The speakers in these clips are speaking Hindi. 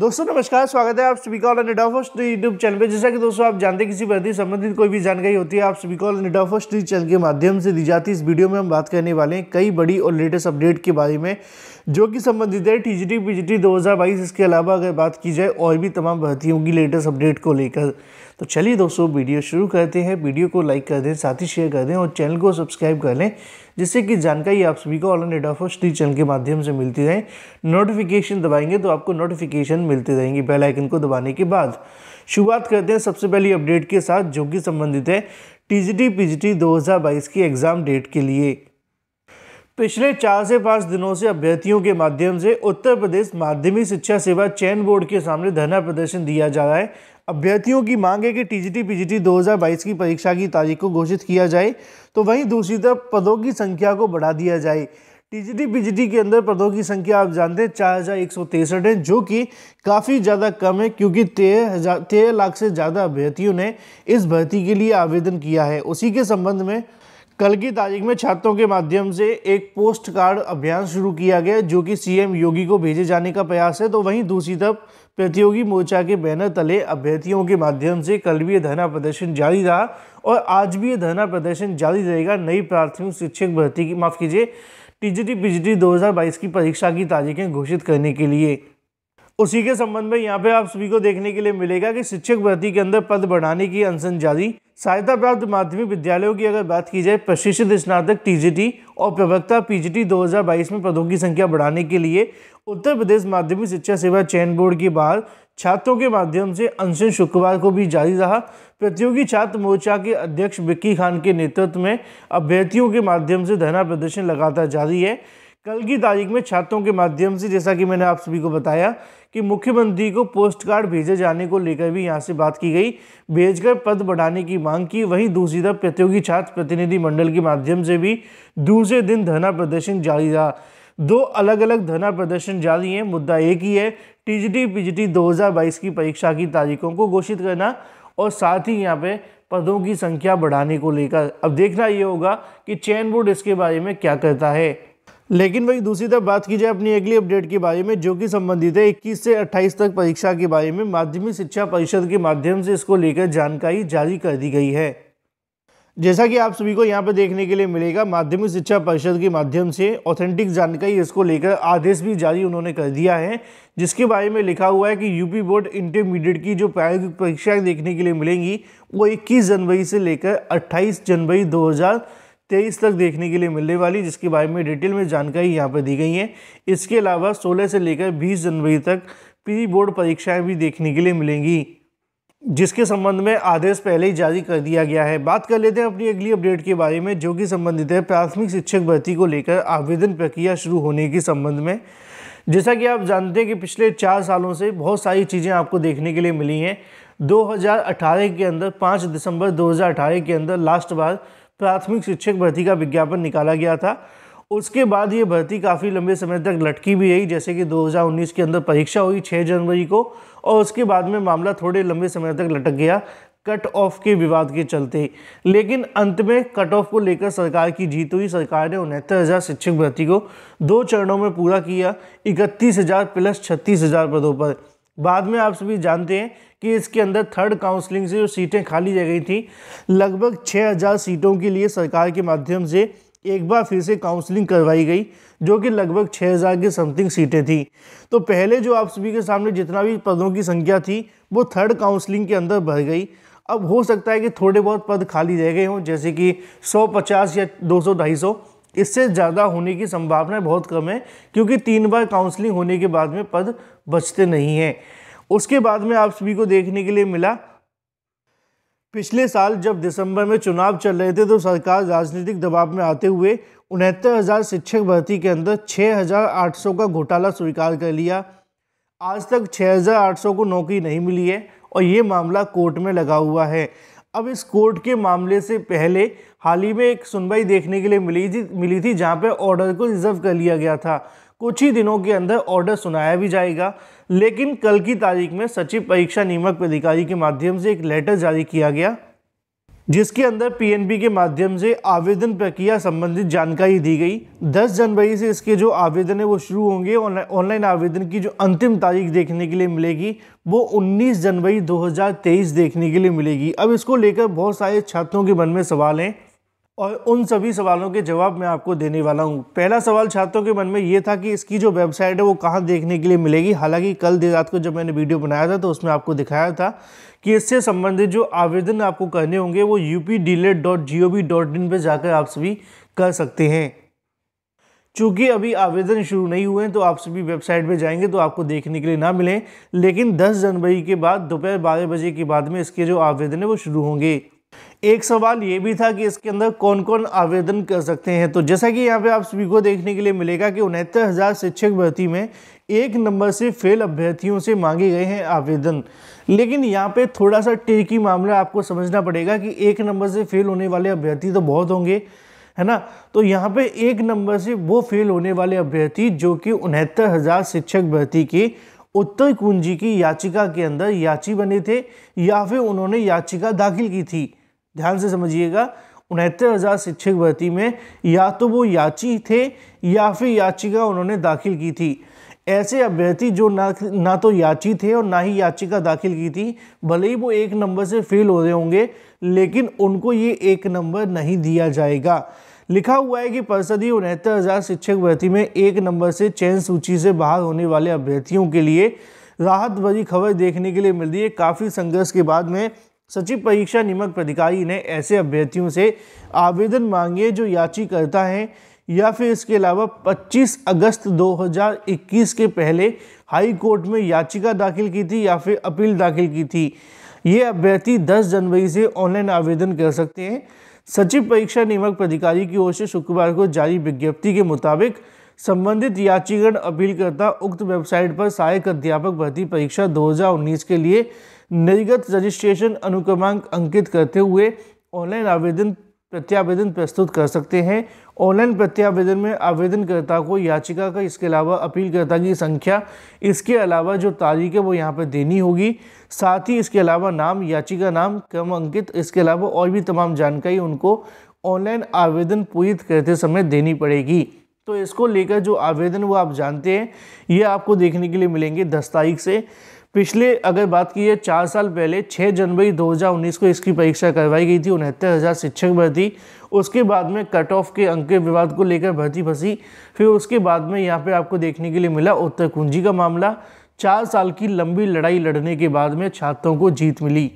दोस्तों नमस्कार स्वागत है आप सभी का निडाफोस्ट्री यूट्यूब चैनल पे जैसा कि दोस्तों आप जानते हैं किसी प्रति संबंधित कोई भी जानकारी होती है आप सभी का निडाफोस्ट्री चैनल के माध्यम से दी जाती है इस वीडियो में हम बात करने वाले हैं कई बड़ी और लेटेस्ट अपडेट के बारे में जो कि संबंधित है T G T P G T दो हज़ार बाईस इसके अलावा अगर बात की जाए और भी तमाम भर्तियों की लेटेस्ट अपडेट को लेकर तो चलिए दोस्तों वीडियो शुरू करते हैं वीडियो को लाइक कर दें साथ ही शेयर कर दें और चैनल को सब्सक्राइब कर लें जिससे कि जानकारी आप सभी को all on data first channel के माध्यम से मिलती रहे नोटिफिकेशन दबाएंगे तो आपको नोटिफिकेशन मिलती रहेंगी बेल आइकन को दबाने के बाद शुरुआत करते हैं सबसे पहली अपडेट के साथ जो कि संबंधित है T T T G G P दो हज़ार बाईस की एग्ज़ाम डेट के लिए पिछले चार से पाँच दिनों से अभ्यर्थियों के माध्यम से उत्तर प्रदेश माध्यमिक शिक्षा सेवा चयन बोर्ड के सामने धरना प्रदर्शन दिया जा रहा है अभ्यर्थियों की मांग है कि टीजीटी पीजीटी 2022 की परीक्षा की तारीख को घोषित किया जाए तो वहीं दूसरी तरफ पदों की संख्या को बढ़ा दिया जाए टीजीटी पीजीटी के अंदर पदों की संख्या आप जानते हैं चार हज़ार एक सौ तिरसठ है जो कि काफ़ी ज़्यादा कम है क्योंकि तेरह हज़ार तेरह लाख से ज़्यादा अभ्यर्थियों ने इस भर्ती के लिए आवेदन किया है उसी के संबंध में कल की तारीख में छात्रों के माध्यम से एक पोस्ट कार्ड अभियान शुरू किया गया जो कि सीएम योगी को भेजे जाने का प्रयास है तो वहीं दूसरी तरफ प्रतियोगी मोर्चा के बैनर तले अभ्यर्थियों के माध्यम से कल भी यह धरना प्रदर्शन जारी रहा और आज भी यह धरना प्रदर्शन जारी रहेगा नई प्राथमिक शिक्षक भर्ती की माफ़ कीजिए टीजीटी पीजीटी 2022 की परीक्षा की तारीखें घोषित करने के लिए उसी के संबंध में यहाँ पे आप सभी को देखने के लिए मिलेगा कि शिक्षक भर्ती के अंदर पद बढ़ाने की अनशन जारी सहायता प्राप्त माध्यमिक विद्यालयों की अगर बात की जाए प्रशिक्षित स्नातक टीजीटी और प्रवक्ता पीजीटी 2022 में पदों की संख्या बढ़ाने के लिए उत्तर प्रदेश माध्यमिक शिक्षा सेवा चयन बोर्ड की बाहर छात्रों के माध्यम से अनशन शुक्रवार को भी जारी रहा प्रतियोगी छात्र मोर्चा के अध्यक्ष विक्की खान के नेतृत्व में अभ्यर्थियों के माध्यम से धरना प्रदर्शन लगातार जारी है कल की तारीख में छात्रों के माध्यम से जैसा कि मैंने आप सभी को बताया कि मुख्यमंत्री को पोस्ट कार्ड भेजे जाने को लेकर भी यहाँ से बात की गई भेजकर पद बढ़ाने की मांग की वहीं दूसरी तरफ प्रतियोगी छात्र प्रतिनिधि मंडल के माध्यम से भी दूसरे दिन धरना प्रदर्शन जारी रहा दो अलग अलग धरना प्रदर्शन जारी हैं मुद्दा एक ही है टीजीटी पीजीटी 2022 की परीक्षा की तारीखों को घोषित करना और साथ ही यहाँ पे पदों की संख्या बढ़ाने को लेकर अब देखना ये होगा कि चयन बोर्ड इसके बारे में क्या करता है लेकिन वही दूसरी तरफ बात की जाए अपनी अगली अपडेट के बारे में जो कि संबंधित है इक्कीस से अट्ठाईस तक परीक्षा के बारे में माध्यमिक शिक्षा परिषद के माध्यम से इसको लेकर जानकारी जारी कर दी गई है जैसा कि आप सभी को यहाँ पर देखने के लिए मिलेगा माध्यमिक शिक्षा परिषद के माध्यम से ऑथेंटिक जानकारी इसको लेकर आदेश भी जारी उन्होंने कर दिया है जिसके बारे में लिखा हुआ है कि यूपी बोर्ड इंटरमीडिएट की जो प्रायोगिक परीक्षाएं देखने के लिए मिलेंगी वो 21 जनवरी से लेकर 28 जनवरी तेईस तक देखने के लिए मिलने वाली जिसके बारे में डिटेल में जानकारी यहाँ पर दी गई है इसके अलावा सोलह से लेकर बीस जनवरी तक प्री बोर्ड परीक्षाएं भी देखने के लिए मिलेंगी जिसके संबंध में आदेश पहले ही जारी कर दिया गया है बात कर लेते हैं अपनी अगली अपडेट के बारे में जो कि संबंधित है प्राथमिक शिक्षक भर्ती को लेकर आवेदन प्रक्रिया शुरू होने के संबंध में जैसा कि आप जानते हैं कि पिछले चार सालों से बहुत सारी चीज़ें आपको देखने के लिए मिली हैं 2018 के अंदर 5 दिसंबर 2018 के अंदर लास्ट बार प्राथमिक शिक्षक भर्ती का विज्ञापन निकाला गया था उसके बाद ये भर्ती काफ़ी लंबे समय तक लटकी भी रही जैसे कि 2019 के अंदर परीक्षा हुई 6 जनवरी को और उसके बाद में मामला थोड़े लंबे समय तक लटक गया कट ऑफ के विवाद के चलते लेकिन अंत में कट ऑफ को लेकर सरकार की जीत हुई सरकार ने उनहत्तर हज़ार शिक्षक भर्ती को दो चरणों में पूरा किया इकतीस हज़ार प्लस छत्तीस हज़ार पदों पर बाद में आप सभी जानते हैं कि इसके अंदर थर्ड काउंसलिंग से जो सीटें खाली रह गई थी लगभग 6000 सीटों के लिए सरकार के माध्यम से एक बार फिर से काउंसलिंग करवाई गई जो कि लगभग 6000 के समथिंग सीटें थी तो पहले जो आप सभी के सामने जितना भी पदों की संख्या थी वो थर्ड काउंसलिंग के अंदर भर गई अब हो सकता है कि थोड़े बहुत पद खाली रह गए हों जैसे कि सौ या दो सौ इससे ज़्यादा होने की संभावना बहुत कम है क्योंकि तीन बार काउंसलिंग होने के बाद में पद बचते नहीं हैं उसके बाद में आप सभी को देखने के लिए मिला पिछले साल जब दिसंबर में चुनाव चल रहे थे तो सरकार राजनीतिक दबाव में आते हुए उनहत्तर हज़ार शिक्षक भर्ती के अंदर 6,800 का घोटाला स्वीकार कर लिया आज तक 6,800 को नौकरी नहीं मिली है और ये मामला कोर्ट में लगा हुआ है अब इस कोर्ट के मामले से पहले हाल ही में एक सुनवाई देखने के लिए मिली थी मिली थी जहाँ पर ऑर्डर को रिजर्व कर लिया गया था कुछ ही दिनों के अंदर ऑर्डर सुनाया भी जाएगा लेकिन कल की तारीख में सचिव परीक्षा नियामक अधिकारी के माध्यम से एक लेटर जारी किया गया जिसके अंदर पीएनबी के माध्यम से आवेदन प्रक्रिया संबंधित जानकारी दी गई 10 जनवरी से इसके जो आवेदन है वो शुरू होंगे ऑनलाइन आवेदन की जो अंतिम तारीख देखने के लिए मिलेगी वो 19 जनवरी 2023 देखने के लिए मिलेगी अब इसको लेकर बहुत सारे छात्रों के मन में सवाल हैं और उन सभी सवालों के जवाब मैं आपको देने वाला हूँ पहला सवाल छात्रों के मन में ये था कि इसकी जो वेबसाइट है वो कहाँ देखने के लिए मिलेगी हालांकि कल देर रात को जब मैंने वीडियो बनाया था तो उसमें आपको दिखाया था कि इससे संबंधित जो आवेदन आपको करने होंगे वो U P delete dot G O V dot in पर जाकर आप सभी कर सकते हैं चूँकि अभी आवेदन शुरू नहीं हुए हैं तो आप सभी वेबसाइट पर जाएंगे तो आपको देखने के लिए ना मिलें लेकिन 10 जनवरी के बाद दोपहर बारह बजे के बाद में इसके जो आवेदन है वो शुरू होंगे एक सवाल ये भी था कि इसके अंदर कौन कौन आवेदन कर सकते हैं तो जैसा कि यहाँ पे आप सभी को देखने के लिए मिलेगा कि उनहत्तर हज़ार शिक्षक भर्ती में एक नंबर से फेल अभ्यर्थियों से मांगे गए हैं आवेदन लेकिन यहाँ पे थोड़ा सा टेकी मामला आपको समझना पड़ेगा कि एक नंबर से फेल होने वाले अभ्यर्थी तो बहुत होंगे है ना तो यहाँ पे एक नंबर से वो फेल होने वाले अभ्यर्थी जो कि उनहत्तर हज़ार शिक्षक भर्ती के उत्तर कुंजी की याचिका के अंदर याची बने थे या फिर उन्होंने याचिका दाखिल की थी ध्यान से समझिएगा उनहत्तर हज़ार शिक्षक भर्ती में या तो वो याची थे या फिर याचिका उन्होंने दाखिल की थी ऐसे अभ्यर्थी जो ना ना तो याची थे और ना ही याचिका दाखिल की थी भले ही वो एक नंबर से फेल हो रहे होंगे लेकिन उनको ये एक नंबर नहीं दिया जाएगा लिखा हुआ है कि परसदी उनहत्तर हज़ार शिक्षक भर्ती में एक नंबर से चयन सूची से बाहर होने वाले अभ्यर्थियों के लिए राहत भरी खबर देखने के लिए मिल रही है काफ़ी संघर्ष के बाद में सचिव परीक्षा निमक प्राधिकारी ने ऐसे अभ्यर्थियों से आवेदन मांगे जो याचिकर्ता करता है या फिर इसके अलावा 25 अगस्त 2021 के पहले हाई कोर्ट में याचिका दाखिल की थी या फिर अपील दाखिल की थी ये अभ्यर्थी 10 जनवरी से ऑनलाइन आवेदन कर सकते हैं सचिव परीक्षा नियमक प्राधिकारी की ओर से शुक्रवार को जारी विज्ञप्ति के मुताबिक संबंधित याचीगण अपीलकर्ता उक्त वेबसाइट पर सहायक अध्यापक भर्ती परीक्षा 2019 के लिए निर्गत रजिस्ट्रेशन अनुक्रमांक अंकित करते हुए ऑनलाइन आवेदन प्रत्यावेदन प्रस्तुत कर सकते हैं ऑनलाइन प्रत्यावेदन में आवेदनकर्ता को याचिका का इसके अलावा अपीलकर्ता की संख्या इसके अलावा जो तारीख है वो यहाँ पर देनी होगी साथ ही इसके अलावा नाम याचिका नाम क्रम अंकित इसके अलावा और भी तमाम जानकारी उनको ऑनलाइन आवेदन पूरी करते समय देनी पड़ेगी तो इसको लेकर जो आवेदन वो आप जानते हैं ये आपको देखने के लिए मिलेंगे दस तारीख से पिछले अगर बात की है चार साल पहले 6 जनवरी 2019 को इसकी परीक्षा करवाई गई थी उनहत्तर हज़ार शिक्षक भर्ती उसके बाद में कट ऑफ के अंक के विवाद को लेकर भर्ती फंसी फिर उसके बाद में यहाँ पे आपको देखने के लिए मिला उत्तर कुंजी का मामला चार साल की लंबी लड़ाई लड़ने के बाद में छात्रों को जीत मिली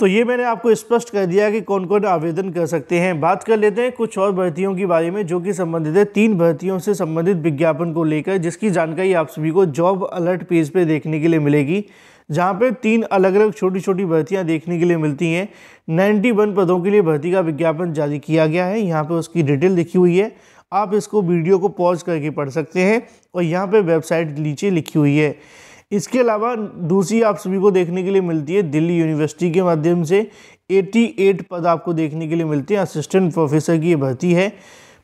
तो ये मैंने आपको स्पष्ट कर दिया कि कौन कौन आवेदन कर सकते हैं बात कर लेते हैं कुछ और भर्तियों के बारे में जो कि संबंधित है तीन भर्तियों से संबंधित विज्ञापन को लेकर जिसकी जानकारी आप सभी को जॉब अलर्ट पेज पे देखने के लिए मिलेगी जहाँ पे तीन अलग अलग छोटी छोटी भर्तियाँ देखने के लिए मिलती हैं नाइन्टी वन पदों के लिए भर्ती का विज्ञापन जारी किया गया है यहाँ पर उसकी डिटेल लिखी हुई है आप इसको वीडियो को पॉज करके पढ़ सकते हैं और यहाँ पर वेबसाइट नीचे लिखी हुई है इसके अलावा दूसरी आप सभी को देखने के लिए मिलती है दिल्ली यूनिवर्सिटी के माध्यम से 88 पद आपको देखने के लिए मिलते हैं असिस्टेंट प्रोफेसर की भर्ती है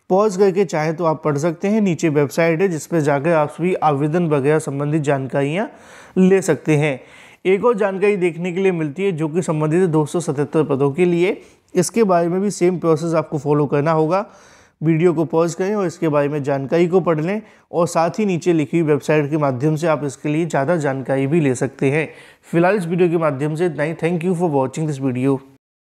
पॉज करके चाहे तो आप पढ़ सकते हैं नीचे वेबसाइट है जिस पर जाकर आप सभी आवेदन वगैरह संबंधित जानकारियाँ ले सकते हैं एक और जानकारी देखने के लिए मिलती है जो कि संबंधित है दो पदों के लिए इसके बारे में भी सेम प्रोसेस आपको फॉलो करना होगा वीडियो को पॉज करें और इसके बारे में जानकारी को पढ़ लें और साथ ही नीचे लिखी हुई वेबसाइट के माध्यम से आप इसके लिए ज़्यादा जानकारी भी ले सकते हैं फिलहाल इस वीडियो के माध्यम से इतना ही thank you for watching this video